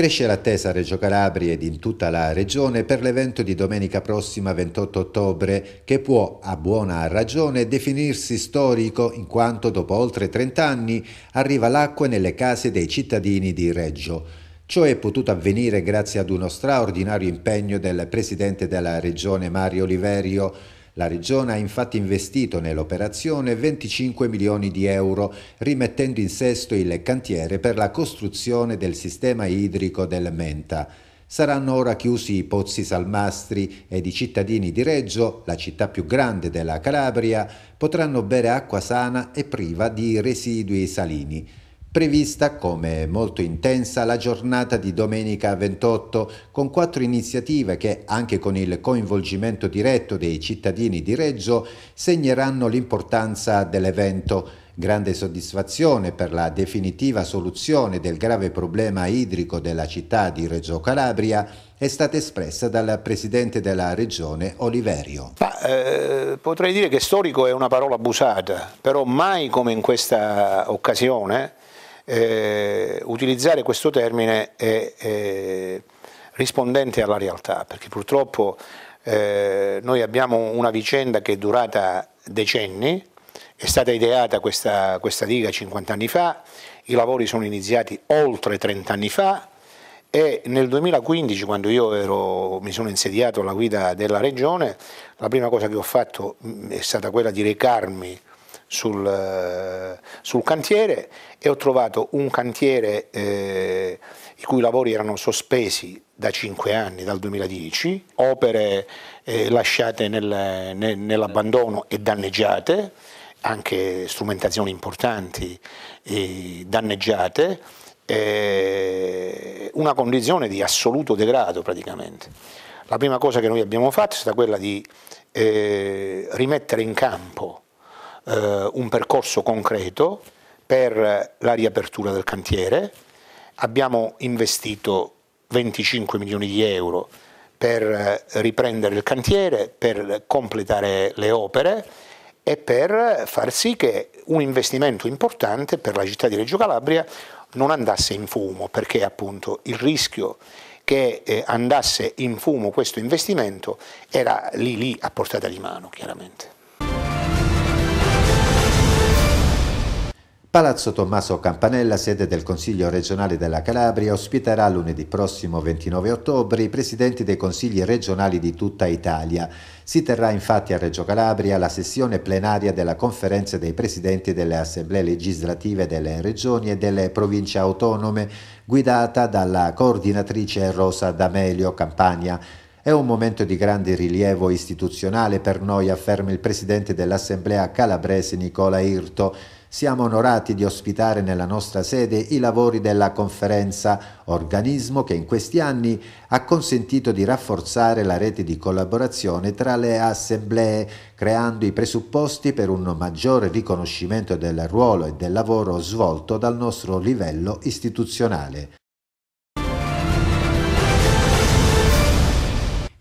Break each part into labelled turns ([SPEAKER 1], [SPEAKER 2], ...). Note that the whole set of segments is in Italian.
[SPEAKER 1] Cresce l'attesa a Reggio Calabria ed in tutta la regione per l'evento di domenica prossima 28 ottobre che può, a buona ragione, definirsi storico in quanto dopo oltre 30 anni arriva l'acqua nelle case dei cittadini di Reggio. Ciò è potuto avvenire grazie ad uno straordinario impegno del presidente della regione Mario Oliverio la regione ha infatti investito nell'operazione 25 milioni di euro, rimettendo in sesto il cantiere per la costruzione del sistema idrico del Menta. Saranno ora chiusi i pozzi salmastri ed i cittadini di Reggio, la città più grande della Calabria, potranno bere acqua sana e priva di residui salini. Prevista come molto intensa la giornata di domenica 28 con quattro iniziative che, anche con il coinvolgimento diretto dei cittadini di Reggio, segneranno l'importanza dell'evento. Grande soddisfazione per la definitiva soluzione del grave problema idrico della città di Reggio Calabria è stata espressa dal presidente della regione Oliverio.
[SPEAKER 2] Ma, eh, potrei dire che storico è una parola abusata, però mai come in questa occasione eh, utilizzare questo termine è, è rispondente alla realtà, perché purtroppo eh, noi abbiamo una vicenda che è durata decenni, è stata ideata questa, questa diga 50 anni fa, i lavori sono iniziati oltre 30 anni fa e nel 2015 quando io ero, mi sono insediato alla guida della regione la prima cosa che ho fatto mm, è stata quella di recarmi sul, eh, sul cantiere e ho trovato un cantiere eh, i cui lavori erano sospesi da 5 anni, dal 2010, opere eh, lasciate nel, ne, nell'abbandono e danneggiate, anche strumentazioni importanti eh, danneggiate, una condizione di assoluto degrado praticamente. La prima cosa che noi abbiamo fatto è stata quella di eh, rimettere in campo eh, un percorso concreto per la riapertura del cantiere, abbiamo investito 25 milioni di euro per eh, riprendere il cantiere, per completare le opere e per far sì che un investimento importante per la città di Reggio Calabria non andasse in fumo, perché appunto il rischio che eh, andasse in fumo questo investimento era lì lì a portata di mano, chiaramente.
[SPEAKER 1] Palazzo Tommaso Campanella, sede del Consiglio regionale della Calabria, ospiterà lunedì prossimo 29 ottobre i presidenti dei consigli regionali di tutta Italia. Si terrà infatti a Reggio Calabria la sessione plenaria della conferenza dei presidenti delle assemblee legislative delle regioni e delle province autonome, guidata dalla coordinatrice Rosa D'Amelio Campania. È un momento di grande rilievo istituzionale per noi, afferma il presidente dell'Assemblea calabrese Nicola Irto siamo onorati di ospitare nella nostra sede i lavori della conferenza, organismo che in questi anni ha consentito di rafforzare la rete di collaborazione tra le assemblee, creando i presupposti per un maggiore riconoscimento del ruolo e del lavoro svolto dal nostro livello istituzionale.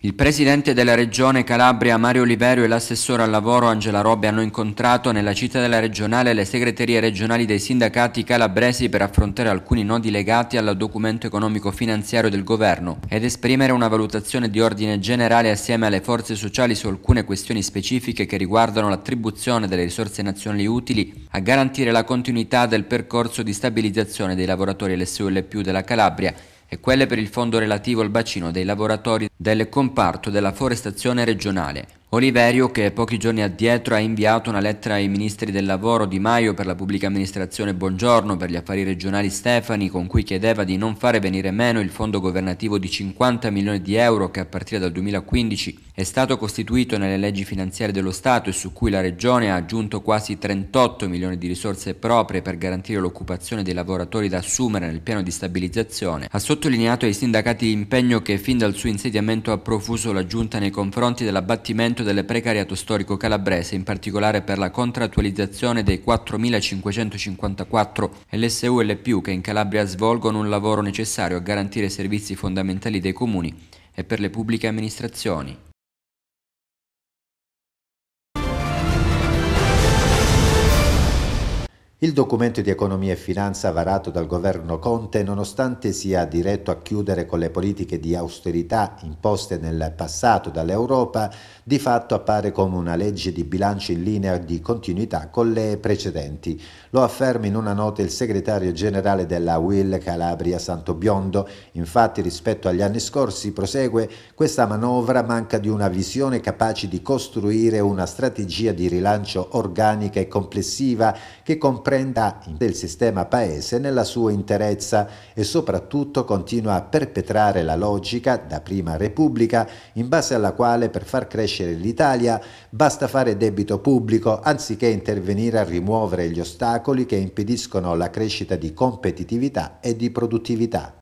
[SPEAKER 3] Il presidente della regione Calabria Mario Oliverio e l'assessore al lavoro Angela Robbe hanno incontrato nella cittadella regionale le segreterie regionali dei sindacati calabresi per affrontare alcuni nodi legati al documento economico finanziario del governo ed esprimere una valutazione di ordine generale assieme alle forze sociali su alcune questioni specifiche che riguardano l'attribuzione delle risorse nazionali utili a garantire la continuità del percorso di stabilizzazione dei lavoratori LSU e LSULPU della Calabria e quelle per il fondo relativo al bacino dei lavoratori del comparto della forestazione regionale Oliverio, che pochi giorni addietro ha inviato una lettera ai ministri del lavoro Di Maio per la pubblica amministrazione Buongiorno per gli affari regionali Stefani, con cui chiedeva di non fare venire meno il fondo governativo di 50 milioni di euro che a partire dal 2015 è stato costituito nelle leggi finanziarie dello Stato e su cui la Regione ha aggiunto quasi 38 milioni di risorse proprie per garantire l'occupazione dei lavoratori da assumere nel piano di stabilizzazione, ha sottolineato ai sindacati l'impegno che fin dal suo insediamento ha profuso la Giunta nei confronti dell'abbattimento miglioramento del precariato storico calabrese, in particolare per la contrattualizzazione dei 4.554 LSU e le che in Calabria svolgono un lavoro necessario a garantire i servizi fondamentali dei comuni e per le pubbliche amministrazioni.
[SPEAKER 1] Il documento di economia e finanza varato dal governo Conte, nonostante sia diretto a chiudere con le politiche di austerità imposte nel passato dall'Europa, di fatto appare come una legge di bilancio in linea di continuità con le precedenti. Lo afferma in una nota il segretario generale della UIL Calabria Santobiondo. Infatti, rispetto agli anni scorsi, prosegue, questa manovra manca di una visione capace di costruire una strategia di rilancio organica e complessiva che comprende prenda del sistema paese nella sua interezza e soprattutto continua a perpetrare la logica da prima Repubblica in base alla quale per far crescere l'Italia basta fare debito pubblico anziché intervenire a rimuovere gli ostacoli che impediscono la crescita di competitività e di produttività.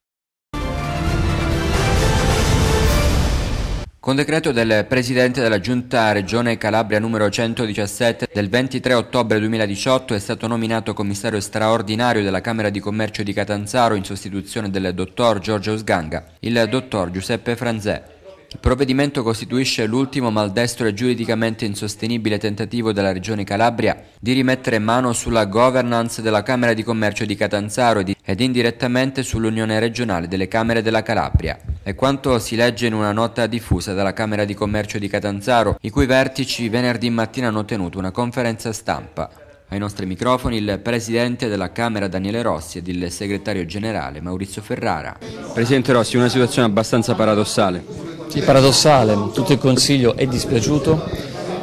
[SPEAKER 3] Con decreto del Presidente della Giunta Regione Calabria numero 117 del 23 ottobre 2018 è stato nominato commissario straordinario della Camera di Commercio di Catanzaro in sostituzione del dottor Giorgio Sganga, il dottor Giuseppe Franzè. Il provvedimento costituisce l'ultimo maldestro e giuridicamente insostenibile tentativo della Regione Calabria di rimettere mano sulla governance della Camera di Commercio di Catanzaro ed indirettamente sull'Unione Regionale delle Camere della Calabria. È quanto si legge in una nota diffusa dalla Camera di Commercio di Catanzaro, i cui vertici venerdì mattina hanno tenuto una conferenza stampa. Ai nostri microfoni il Presidente della Camera Daniele Rossi ed il Segretario Generale Maurizio Ferrara. Presidente Rossi, una situazione abbastanza paradossale. Sì, paradossale,
[SPEAKER 4] tutto il Consiglio è dispiaciuto,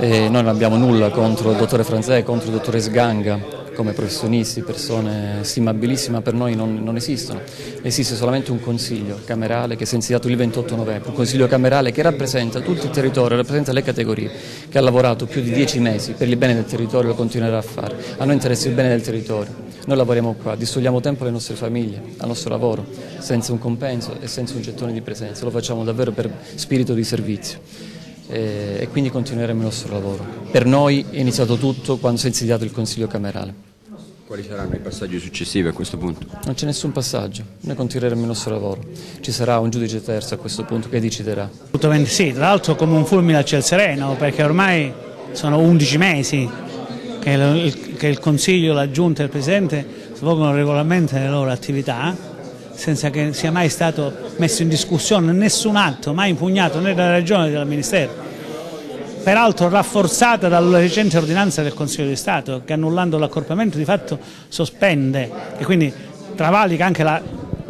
[SPEAKER 4] eh, noi non abbiamo nulla contro il Dottore Franzè, contro il Dottore Sganga, come professionisti, persone stimabilissime, ma per noi non, non, esistono. Esiste solamente un consiglio camerale che si è insediato il 28 novembre, un consiglio camerale che rappresenta tutto il territorio, rappresenta le categorie, che ha lavorato più di dieci mesi per il bene del territorio e lo continuerà a fare. A noi interessa il bene del territorio. Noi lavoriamo qua, distogliamo tempo alle nostre famiglie, al nostro lavoro, senza un compenso e senza un gettone di presenza. Lo facciamo davvero per spirito di servizio. Eh, e quindi continueremo il nostro lavoro. Per noi è iniziato tutto quando si è insediato il Consiglio Camerale.
[SPEAKER 3] Quali saranno i passaggi successivi a questo punto?
[SPEAKER 4] Non c'è nessun passaggio, noi continueremo il nostro lavoro, ci sarà un giudice terzo a questo punto che deciderà.
[SPEAKER 5] Assolutamente sì, tra l'altro come un fulmine a ciel sereno perché ormai sono 11 mesi che il, Consiglio, la Giunta e il Presidente svolgono regolarmente le loro attività senza che sia mai stato messo in discussione nessun atto mai impugnato né dalla Regione né dal Ministero peraltro rafforzata dalla recente ordinanza del Consiglio di Stato che annullando l'accorpamento di fatto sospende e quindi travalica anche la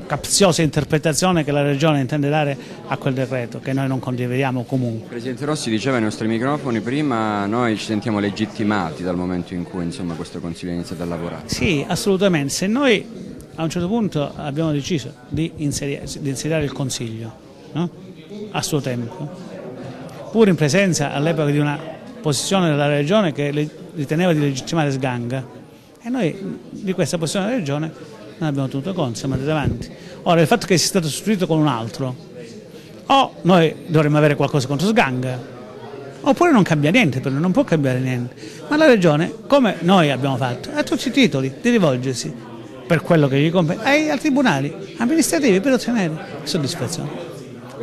[SPEAKER 5] capziosa interpretazione che la Regione intende dare a quel decreto che noi non condividiamo comunque.
[SPEAKER 3] Presidente Rossi diceva ai nostri microfoni prima noi ci sentiamo legittimati dal momento in cui insomma, questo Consiglio ha iniziato a lavorare. Sì
[SPEAKER 5] assolutamente, se noi a un certo punto abbiamo deciso di, inserire, di insediare il Consiglio no? a suo tempo, pur in presenza all'epoca di una posizione della Regione che riteneva di legittimare Sganga e noi di questa posizione della Regione non abbiamo tenuto conto, siamo andati avanti. Ora il fatto che sia stato sostituito con un altro, o noi dovremmo avere qualcosa contro Sganga, oppure non cambia niente, perché non può cambiare niente. Ma la Regione, come noi abbiamo fatto, ha tutti i titoli di rivolgersi per quello che gli compete, eh, ai, tribunali amministrativi per ottenere soddisfazione.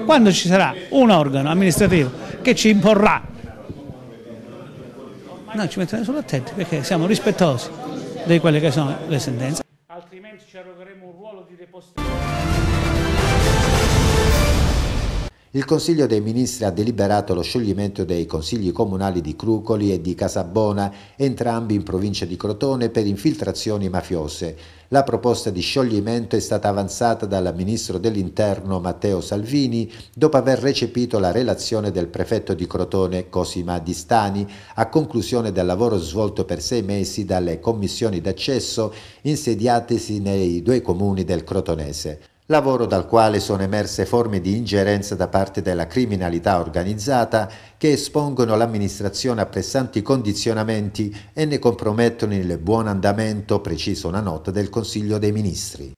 [SPEAKER 5] Quando ci sarà un organo amministrativo che ci imporrà, noi ci metteremo solo attenti perché siamo rispettosi di quelle che sono le sentenze. Altrimenti ci arrogheremo un ruolo di depositazione.
[SPEAKER 1] Il Consiglio dei Ministri ha deliberato lo scioglimento dei consigli comunali di Crucoli e di Casabona, entrambi in provincia di Crotone, per infiltrazioni mafiose. La proposta di scioglimento è stata avanzata dal ministro dell'Interno Matteo Salvini dopo aver recepito la relazione del prefetto di Crotone Cosima Di Stani a conclusione del lavoro svolto per sei mesi dalle commissioni d'accesso insediatesi nei due comuni del crotonese lavoro dal quale sono emerse forme di ingerenza da parte della criminalità organizzata che espongono l'amministrazione a pressanti condizionamenti e ne compromettono il buon andamento, precisa una nota del Consiglio dei Ministri.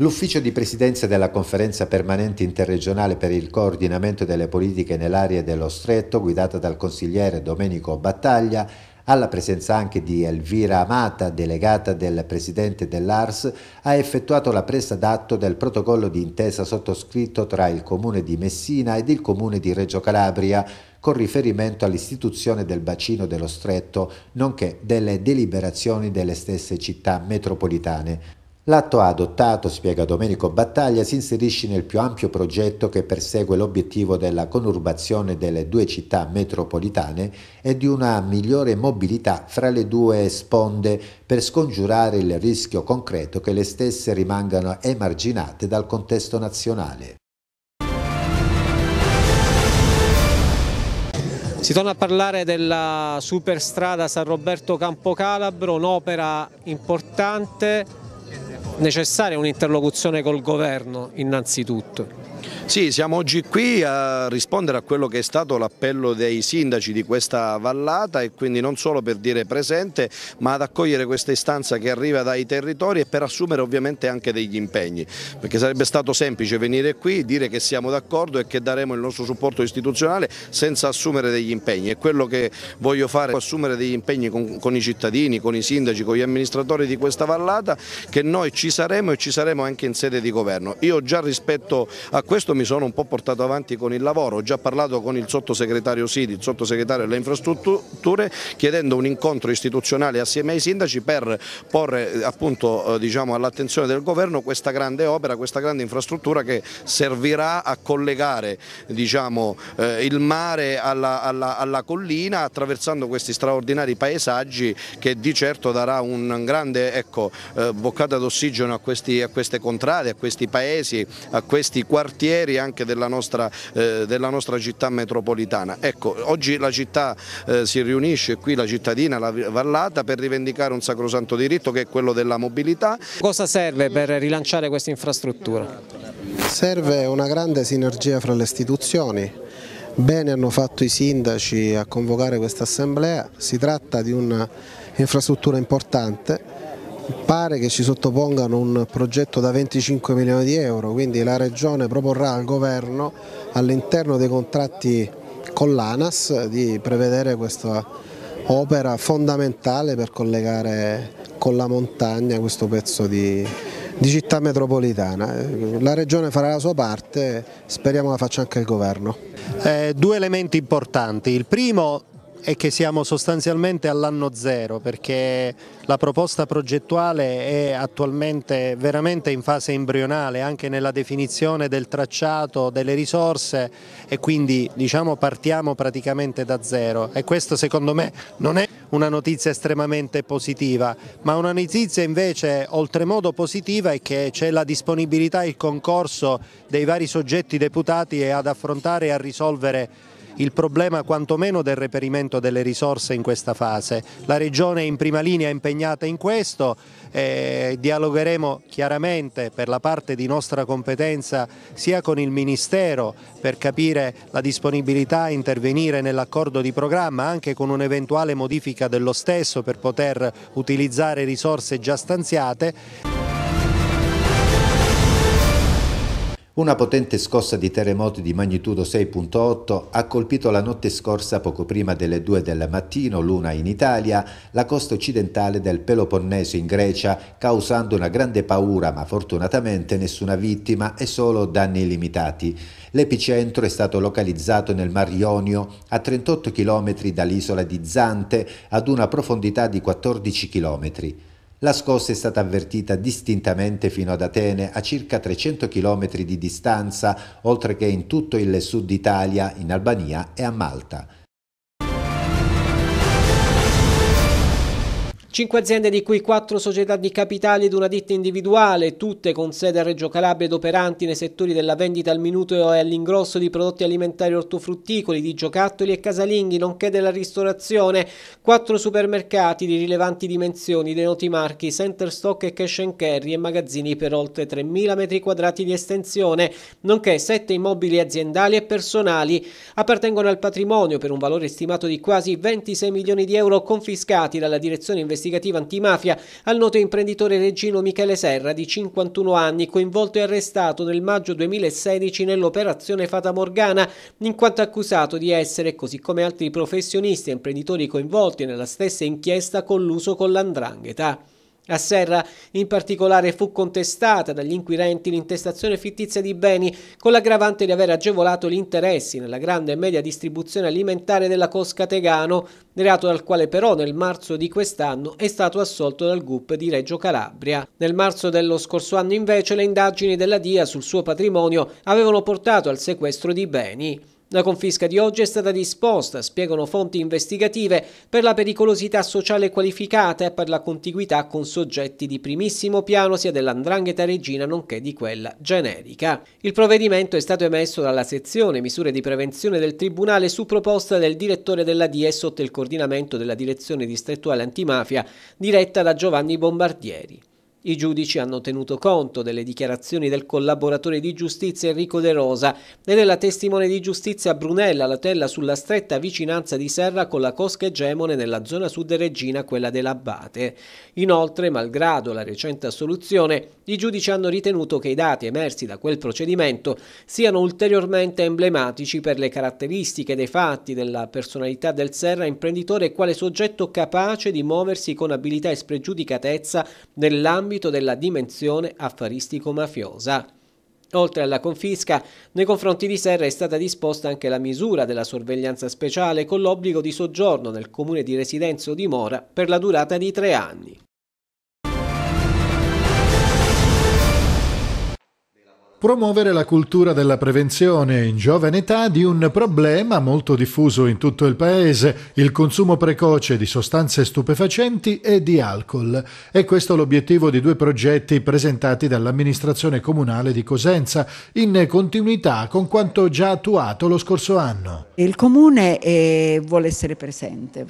[SPEAKER 1] L'ufficio di presidenza della conferenza permanente interregionale per il coordinamento delle politiche nell'area dello stretto, guidata dal consigliere Domenico Battaglia, alla presenza anche di Elvira Amata, delegata del presidente dell'ARS, ha effettuato la presa d'atto del protocollo di intesa sottoscritto tra il comune di Messina ed il comune di Reggio Calabria con riferimento all'istituzione del bacino dello stretto, nonché delle deliberazioni delle stesse città metropolitane. L'atto adottato, spiega Domenico Battaglia, si inserisce nel più ampio progetto che persegue l'obiettivo della conurbazione delle due città metropolitane e di una migliore mobilità fra le due sponde per scongiurare il rischio concreto che le stesse rimangano emarginate dal contesto nazionale.
[SPEAKER 6] Si torna a parlare della superstrada San Roberto Campo Calabro, un'opera importante necessaria un'interlocuzione col governo
[SPEAKER 7] innanzitutto. Sì, siamo oggi qui a rispondere a quello che è stato l'appello dei sindaci di questa vallata e quindi non solo per dire presente ma ad accogliere questa istanza che arriva dai territori e per assumere ovviamente anche degli impegni perché sarebbe stato semplice venire qui, dire che siamo d'accordo e che daremo il nostro supporto istituzionale senza assumere degli impegni e quello che voglio fare è assumere degli impegni con, con i cittadini, con i sindaci, con gli amministratori di questa vallata che noi ci saremo e ci saremo anche in sede di governo. Io già rispetto a questo mi sono un po' portato avanti con il lavoro, ho già parlato con il sottosegretario Sidi, il sottosegretario delle infrastrutture, chiedendo un incontro istituzionale assieme ai sindaci per porre eh, appunto, eh, diciamo, all'attenzione del governo questa grande opera, questa grande infrastruttura che servirà a collegare diciamo, eh, il mare alla, alla, alla collina attraversando questi straordinari paesaggi che di certo darà un grande ecco, eh, boccata d'ossigeno a, a, queste contrade, a questi paesi, a questi quartieri poteri anche della nostra, eh, della nostra città metropolitana. Ecco, oggi la città eh, si riunisce qui, la cittadina, la vallata, per rivendicare un sacrosanto diritto che è quello della mobilità. Cosa serve
[SPEAKER 6] per rilanciare
[SPEAKER 7] questa infrastruttura?
[SPEAKER 1] Serve una grande sinergia fra le istituzioni, Bene hanno fatto i sindaci a convocare questa assemblea, si tratta di un'infrastruttura importante pare che ci sottopongano un progetto da 25 milioni di euro, quindi la Regione proporrà al Governo all'interno dei contratti con l'ANAS di prevedere questa opera fondamentale per collegare con la montagna questo pezzo di, di città metropolitana. La Regione farà la sua parte, speriamo la faccia anche il Governo. Eh, due elementi importanti, il
[SPEAKER 8] primo è che siamo sostanzialmente all'anno zero perché la proposta progettuale è attualmente veramente in fase embrionale anche nella definizione del tracciato, delle risorse e quindi diciamo partiamo praticamente da zero e questo secondo me non è una notizia estremamente positiva, ma una notizia invece oltremodo positiva è che c'è la disponibilità e il concorso dei vari soggetti deputati ad affrontare e a risolvere il problema quantomeno del reperimento delle risorse in questa fase. La Regione è in prima linea impegnata in questo, eh, dialogheremo chiaramente per la parte di nostra competenza sia con il Ministero per capire la disponibilità a intervenire nell'accordo di programma anche con un'eventuale modifica dello stesso per poter utilizzare risorse già stanziate.
[SPEAKER 1] Una potente scossa di terremoto di magnitudo 6.8 ha colpito la notte scorsa poco prima delle 2 del mattino, l'una in Italia, la costa occidentale del Peloponneso in Grecia, causando una grande paura, ma fortunatamente nessuna vittima e solo danni limitati. L'epicentro è stato localizzato nel Mar Ionio, a 38 km dall'isola di Zante, ad una profondità di 14 km. La scossa è stata avvertita distintamente fino ad Atene, a circa 300 km di distanza, oltre che in tutto il sud Italia, in Albania e a Malta.
[SPEAKER 6] Cinque aziende, di cui quattro società di capitali ed una ditta individuale, tutte con sede a Reggio Calabria ed operanti nei settori della vendita al minuto e all'ingrosso di prodotti alimentari ortofrutticoli, di giocattoli e casalinghi, nonché della ristorazione, quattro supermercati di rilevanti dimensioni denoti marchi Center Stock e Cash Carry e magazzini per oltre 3.000 metri quadrati di estensione, nonché sette immobili aziendali e personali. Appartengono al patrimonio per un valore stimato di quasi 26 milioni di euro confiscati dalla direzione investigativa investigativa antimafia al noto imprenditore reggino Michele Serra di 51 anni coinvolto e arrestato nel maggio 2016 nell'operazione Fata Morgana in quanto accusato di essere, così come altri professionisti e imprenditori coinvolti nella stessa inchiesta, colluso con l'andrangheta. A Serra in particolare fu contestata dagli inquirenti l'intestazione fittizia di beni con l'aggravante di aver agevolato gli interessi nella grande e media distribuzione alimentare della Cosca Tegano, reato dal quale però nel marzo di quest'anno è stato assolto dal GUP di Reggio Calabria. Nel marzo dello scorso anno invece le indagini della DIA sul suo patrimonio avevano portato al sequestro di beni. La confisca di oggi è stata disposta, spiegano fonti investigative, per la pericolosità sociale qualificata e per la contiguità con soggetti di primissimo piano sia dell'andrangheta regina nonché di quella generica. Il provvedimento è stato emesso dalla sezione misure di prevenzione del Tribunale su proposta del direttore della DIE sotto il coordinamento della direzione distrettuale antimafia diretta da Giovanni Bombardieri. I giudici hanno tenuto conto delle dichiarazioni del collaboratore di giustizia Enrico De Rosa e della testimone di giustizia Brunella Latella sulla stretta vicinanza di Serra con la cosca egemone nella zona sud regina, quella dell'Abbate. Inoltre, malgrado la recente assoluzione, i giudici hanno ritenuto che i dati emersi da quel procedimento siano ulteriormente emblematici per le caratteristiche dei fatti della personalità del Serra imprenditore quale soggetto capace di muoversi con abilità e spregiudicatezza nell'ambito nell'ambito della dimensione affaristico-mafiosa. Oltre alla confisca, nei confronti di Serra è stata disposta anche la misura della sorveglianza speciale con l'obbligo di soggiorno nel comune di residenza o dimora per la durata di tre anni.
[SPEAKER 9] Promuovere la cultura della prevenzione in giovane età di un problema molto diffuso in tutto il paese, il consumo precoce di sostanze stupefacenti e di alcol. E questo è l'obiettivo di due progetti presentati dall'amministrazione comunale di Cosenza, in continuità con quanto già attuato lo scorso anno. Il comune è... Eh, vuole essere presente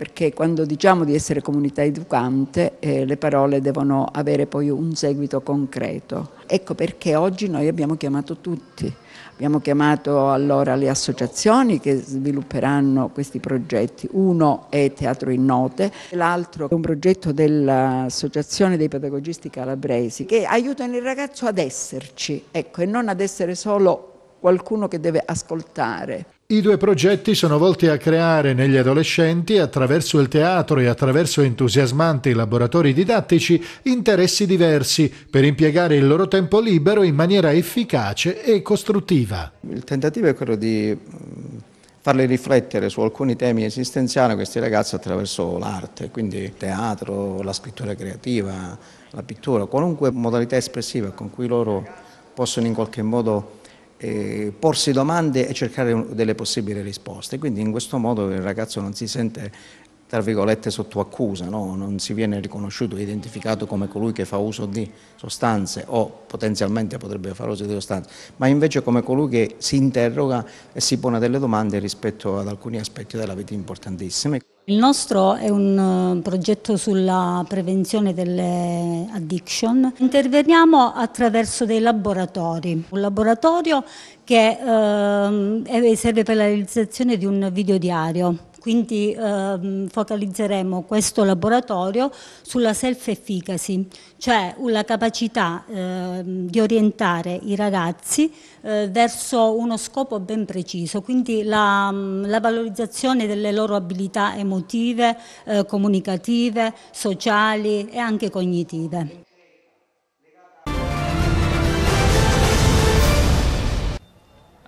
[SPEAKER 9] perché quando diciamo di essere comunità educante eh, le
[SPEAKER 6] parole devono avere poi un seguito concreto. Ecco perché oggi noi abbiamo chiamato tutti, abbiamo chiamato allora le associazioni che svilupperanno questi progetti, uno è Teatro in Note, l'altro è un progetto dell'Associazione dei Pedagogisti Calabresi che aiutano il ragazzo ad esserci ecco, e non ad essere solo qualcuno che deve ascoltare.
[SPEAKER 9] I due progetti sono volti a creare negli adolescenti, attraverso il teatro e attraverso entusiasmanti laboratori didattici, interessi diversi per impiegare il loro tempo libero in maniera efficace e costruttiva.
[SPEAKER 7] Il tentativo è quello di mm, farli riflettere su alcuni temi esistenziali a questi ragazzi attraverso l'arte, quindi il teatro, la scrittura creativa, la pittura, qualunque modalità espressiva con cui loro possono in qualche modo eh, porsi domande e cercare delle possibili risposte. Quindi in questo modo il ragazzo non si sente tra virgolette sotto accusa, no? non si viene riconosciuto e identificato come colui che fa uso di sostanze o potenzialmente potrebbe fare uso di sostanze, ma invece come colui che si interroga e si pone delle domande rispetto ad alcuni aspetti della vita importantissimi.
[SPEAKER 5] Il nostro è un eh, progetto sulla prevenzione delle addiction. Interveniamo attraverso dei laboratori, un laboratorio che eh, serve per la realizzazione di un videodiario quindi ehm, focalizzeremo questo laboratorio sulla
[SPEAKER 3] self-efficacy, cioè la capacità ehm, di orientare i ragazzi
[SPEAKER 5] eh, verso uno scopo ben preciso, quindi la, la valorizzazione delle loro abilità emotive, eh, comunicative, sociali e anche cognitive.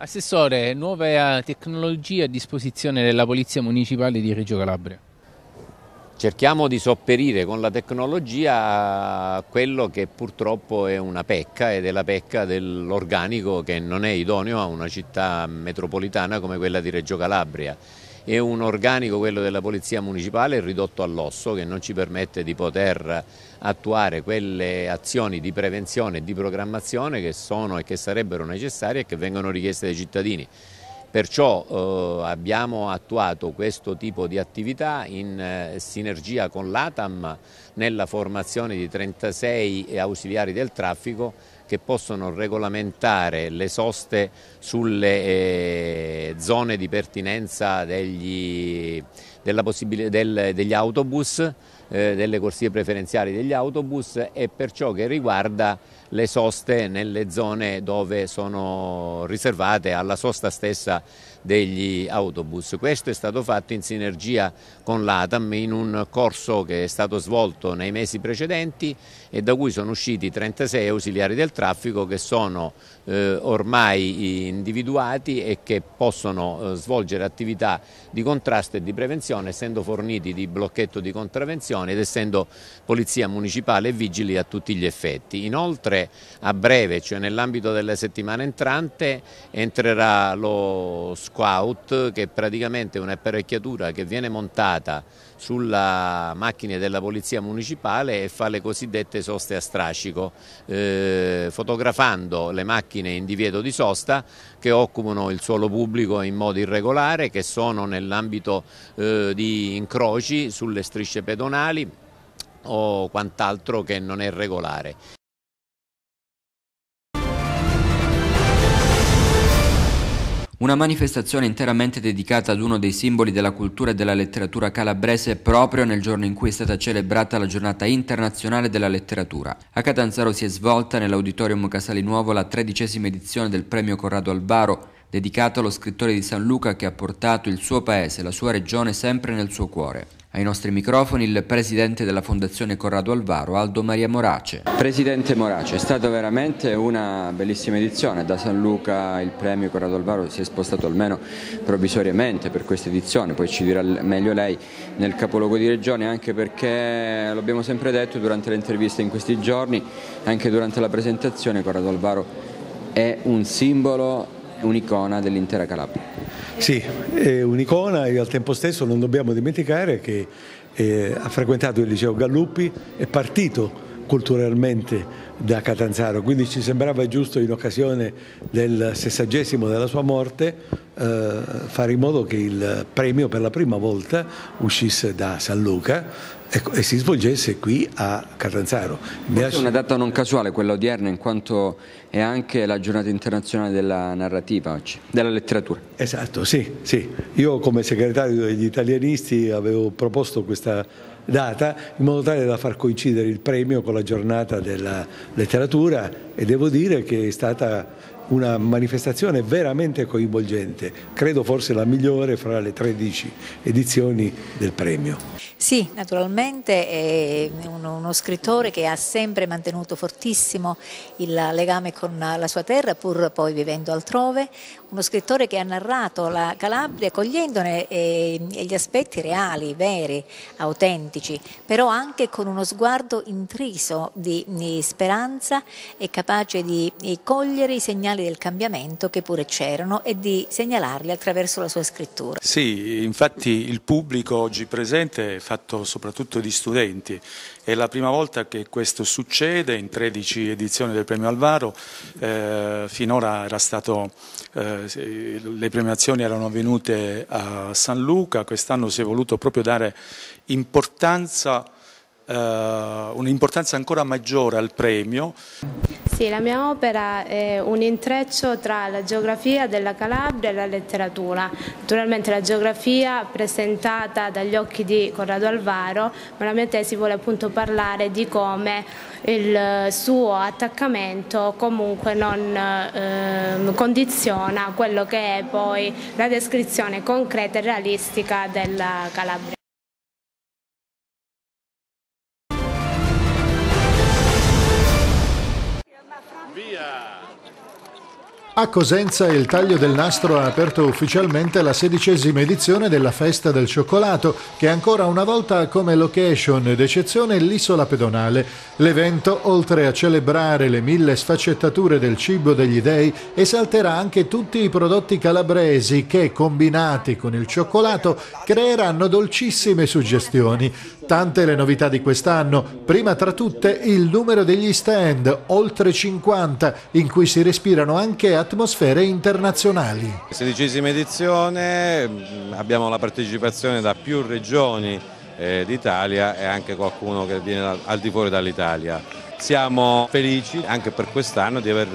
[SPEAKER 4] Assessore, nuove eh, tecnologie a disposizione della Polizia Municipale di Reggio Calabria. Cerchiamo di sopperire con la tecnologia quello che purtroppo è una pecca ed è la pecca dell'organico che non è idoneo a una città metropolitana come quella di Reggio Calabria e un organico, quello della Polizia Municipale, ridotto all'osso che non ci permette di poter attuare quelle azioni di prevenzione e di programmazione che sono e che sarebbero necessarie e che vengono richieste dai cittadini. Perciò eh, abbiamo attuato questo tipo di attività in eh, sinergia con l'ATAM nella formazione di 36 ausiliari del traffico che possono regolamentare le soste sulle eh, zone di pertinenza degli, del, degli autobus, eh, delle corsie preferenziali degli autobus e per ciò che riguarda le soste nelle zone dove sono riservate alla sosta stessa degli autobus. Questo è stato fatto in sinergia con l'ATAM in un corso che è stato svolto nei mesi precedenti e da cui sono usciti 36 ausiliari del traffico che sono eh, ormai individuati e che possono eh, svolgere attività di contrasto e di prevenzione essendo forniti di blocchetto di contravenzione ed essendo polizia municipale e vigili a tutti gli effetti. Inoltre a breve, cioè nell'ambito della settimana entrante, entrerà lo scopo scout che è praticamente un'apparecchiatura che viene montata sulla macchina della polizia municipale e fa le cosiddette soste a strascico, eh, fotografando le macchine in divieto di sosta che occupano il suolo pubblico in modo irregolare, che sono nell'ambito eh, di incroci sulle strisce pedonali o quant'altro
[SPEAKER 3] che non è regolare. una manifestazione interamente dedicata ad uno dei simboli della cultura e della letteratura calabrese proprio nel giorno in cui è stata celebrata la giornata internazionale della letteratura. A Catanzaro si è svolta nell'auditorium Casali Nuovo la tredicesima edizione del premio Corrado Alvaro, dedicato allo scrittore di San Luca che ha portato il suo paese, la sua regione sempre nel suo cuore. Ai nostri microfoni il presidente della Fondazione Corrado Alvaro, Aldo Maria Morace. Presidente Morace, è stata veramente una bellissima edizione. Da San Luca il premio Corrado Alvaro si è spostato almeno provvisoriamente per questa edizione, poi ci dirà meglio lei nel capoluogo di regione, anche perché l'abbiamo sempre detto durante le interviste in questi giorni, anche durante la presentazione, Corrado Alvaro è un simbolo, un'icona dell'intera Calabria.
[SPEAKER 9] Sì, è un'icona e al tempo stesso non dobbiamo dimenticare che eh, ha frequentato il liceo Galluppi, è partito culturalmente da Catanzaro, quindi ci sembrava giusto in occasione del sessagesimo della sua morte eh, fare in modo che il premio per la prima volta uscisse da San Luca ecco, e si svolgesse qui a
[SPEAKER 3] Catanzaro. È una data non casuale quella odierna in quanto è anche la giornata internazionale della narrativa oggi, della letteratura.
[SPEAKER 9] Esatto, sì, sì. Io come segretario degli italianisti avevo proposto questa data in modo tale da far coincidere il premio con la giornata della letteratura e devo dire che è stata una manifestazione veramente coinvolgente, credo forse la migliore fra le 13 edizioni del premio.
[SPEAKER 4] Sì, naturalmente è uno, scrittore che ha sempre mantenuto fortissimo il legame con la sua terra, pur poi vivendo altrove, uno scrittore che ha narrato la Calabria cogliendone ehm, gli aspetti reali, veri, autentici, però anche con uno sguardo intriso di speranza e capace di cogliere i segnali segnali del cambiamento che pure c'erano e di segnalarli attraverso la sua scrittura.
[SPEAKER 5] Sì, infatti il pubblico oggi presente è fatto soprattutto di studenti. È la prima volta che questo succede in 13 edizioni del premio Alvaro. Eh, finora era stato, eh, le premiazioni erano venute a San Luca, quest'anno si è voluto proprio dare importanza eh, un'importanza ancora maggiore al premio.
[SPEAKER 6] Sì, la mia opera è un intreccio tra la geografia della Calabria e la letteratura. Naturalmente la geografia presentata dagli occhi di Corrado Alvaro, ma la mia tesi vuole appunto parlare di come il suo attaccamento comunque non eh,
[SPEAKER 5] condiziona quello che è poi la descrizione concreta e realistica della Calabria.
[SPEAKER 9] A Cosenza il taglio del nastro ha aperto ufficialmente la sedicesima edizione della Festa del Cioccolato, che ancora una volta ha come location d'eccezione l'isola pedonale. L'evento, oltre a celebrare le mille sfaccettature del cibo degli dei, esalterà anche tutti i prodotti calabresi che, combinati con il cioccolato, creeranno dolcissime suggestioni. Tante le novità di quest'anno, prima tra tutte il numero degli stand, oltre 50, in cui si respirano anche atmosfere internazionali.
[SPEAKER 7] Sedicesima edizione, abbiamo la partecipazione da più regioni eh, d'Italia e anche qualcuno che viene al di fuori dall'Italia. Siamo felici anche per quest'anno di aver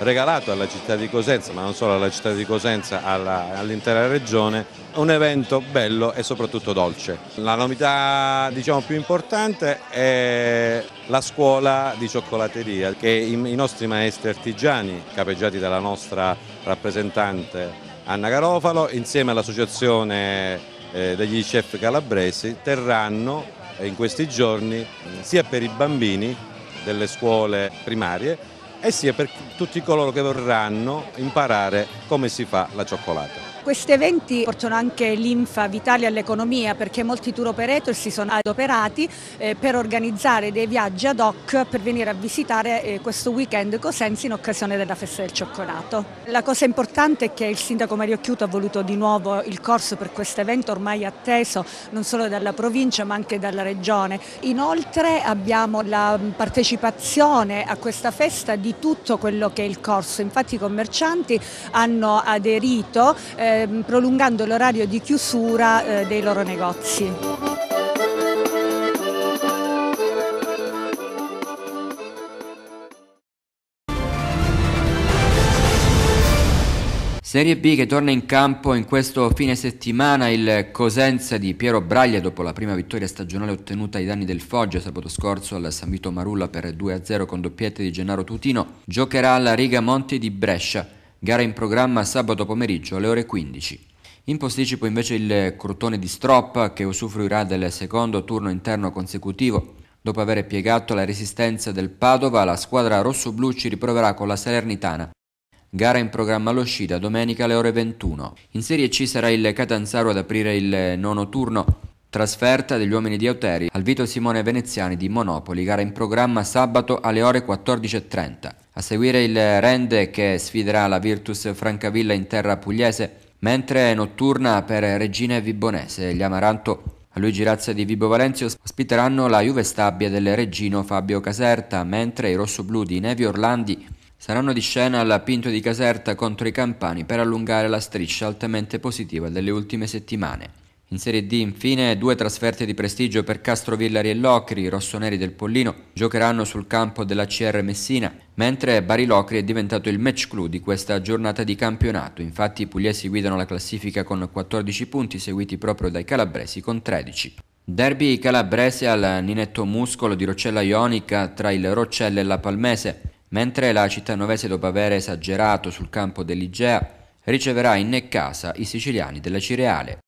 [SPEAKER 7] regalato alla città di Cosenza, ma non solo alla città di Cosenza, all'intera all regione, un evento bello e soprattutto dolce. La novità diciamo, più importante è la scuola di cioccolateria che i, i nostri maestri artigiani, capeggiati dalla nostra rappresentante Anna Garofalo, insieme all'associazione eh, degli chef calabresi, terranno in questi giorni sia per i bambini delle scuole primarie e eh sia per tutti coloro che vorranno imparare come si fa la cioccolata.
[SPEAKER 5] Questi eventi portano anche linfa vitale all'economia perché molti tour operator si sono adoperati eh, per organizzare dei viaggi ad hoc per venire a visitare eh, questo weekend Cosenza in occasione della festa del cioccolato. La cosa importante è che il sindaco Mario Chiuto ha voluto di nuovo il corso per questo evento ormai atteso non solo dalla provincia ma anche dalla regione. Inoltre abbiamo la partecipazione a questa festa di tutto quello che è il corso, infatti i commercianti hanno aderito eh, Ehm, prolungando l'orario di chiusura eh, dei loro negozi.
[SPEAKER 3] Serie B che torna in campo in questo fine settimana il Cosenza di Piero Braglia dopo la prima vittoria stagionale ottenuta ai danni del Foggia sabato scorso al San Vito Marulla per 2-0 con doppiette di Gennaro Tutino giocherà alla Riga Monti di Brescia gara in programma sabato pomeriggio alle ore 15. In posticipo invece il Crotone di Stroppa che usufruirà del secondo turno interno consecutivo. Dopo aver piegato la resistenza del Padova, la squadra rossoblu ci riproverà con la Salernitana. Gara in programma all'uscita domenica alle ore 21. In Serie C sarà il Catanzaro ad aprire il nono turno. Trasferta degli uomini di Auteri al Vito Simone Veneziani di Monopoli, gara in programma sabato alle ore 14.30. A seguire il Rende che sfiderà la Virtus Francavilla in terra pugliese, mentre è notturna per Regina e Vibonese. Gli Amaranto a lui Girazza di Vibo Valenzio ospiteranno la Juve Stabia del Regino Fabio Caserta, mentre i rossoblù di Nevi Orlandi saranno di scena alla Pinto di Caserta contro i Campani per allungare la striscia altamente positiva delle ultime settimane. In Serie D infine due trasferte di prestigio per Castro Villari e Locri, i rossoneri del Pollino, giocheranno sul campo della CR Messina, mentre Bari Locri è diventato il match clou di questa giornata di campionato, infatti i pugliesi guidano la classifica con 14 punti seguiti proprio dai calabresi con 13. Derby calabrese al Ninetto Muscolo di Roccella Ionica tra il Roccella e la Palmese, mentre la città novese, dopo aver esagerato sul campo dell'Igea riceverà in casa i siciliani della Cireale.